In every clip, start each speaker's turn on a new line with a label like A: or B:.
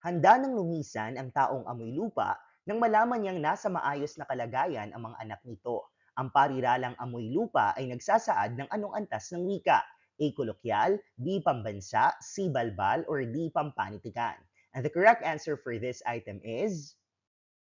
A: Handa ng lumisan ang taong amoy lupa nang malaman niyang nasa maayos na kalagayan ang mga anak nito. Ang pariralang amoy lupa ay nagsasaad ng anong antas ng wika, A. Kolokyal, B. Pambansa, C. Balbal, or D. Pampanitikan. And the correct answer for this item is...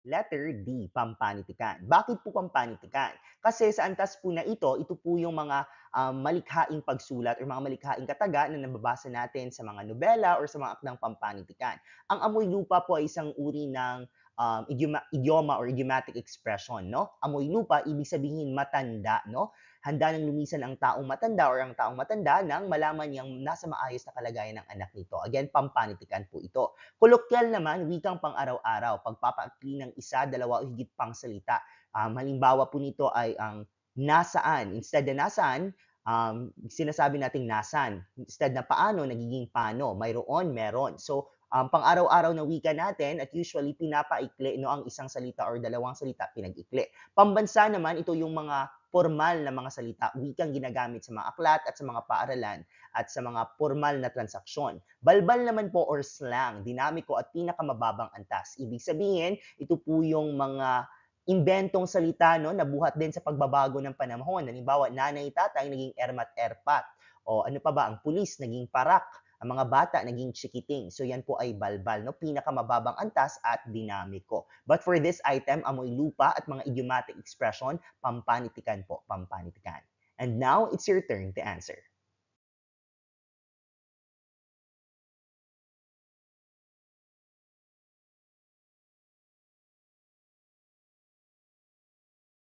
A: Letter D, pampanitikan. Bakit po pampanitikan? Kasi sa antas po na ito, ito po yung mga um, malikhaing pagsulat or mga malikhaing kataga na nababasa natin sa mga nobela or sa mga akdang pampanitikan. Ang amoy lupa po ay isang uri ng um, idioma, idioma or idiomatic expression, no? Amoy lupa, ibig sabihin matanda, no? Handa nang lumisan ang taong matanda or ang taong matanda nang malaman niyang nasa maayos na kalagayan ng anak nito. Again, pampanitikan po ito. Kolokyal naman, wikang pang-araw-araw, pagpapaakli ng isa, dalawa o higit pang salita. Um, halimbawa po nito ay ang nasaan. Instead na nasaan, um, sinasabi nating nasan. Instead na paano, nagiging paano. Mayroon, meron. So, um, pang-araw-araw na wika natin at usually pinapaikli no ang isang salita or dalawang salita pinag-ikli. Pambansa naman ito yung mga formal na mga salita, wikang ginagamit sa mga aklat at sa mga paaralan at sa mga formal na transaksyon. Balbal naman po or slang, dinamiko at pinakamababang antas. Ibig sabihin, ito po yung mga imbentong salita no, nabuhat din sa pagbabago ng panahon. Halimbawa, nanay-tatay naging ermat-erpat. O ano pa ba, ang pulis naging parak. Ang mga bata naging chikiting. So yan po ay balbal, no? pinakamababang antas at dinamiko. But for this item, amoy lupa at mga idiomatic expression, pampanitikan po, pampanitikan. And now, it's your turn to answer.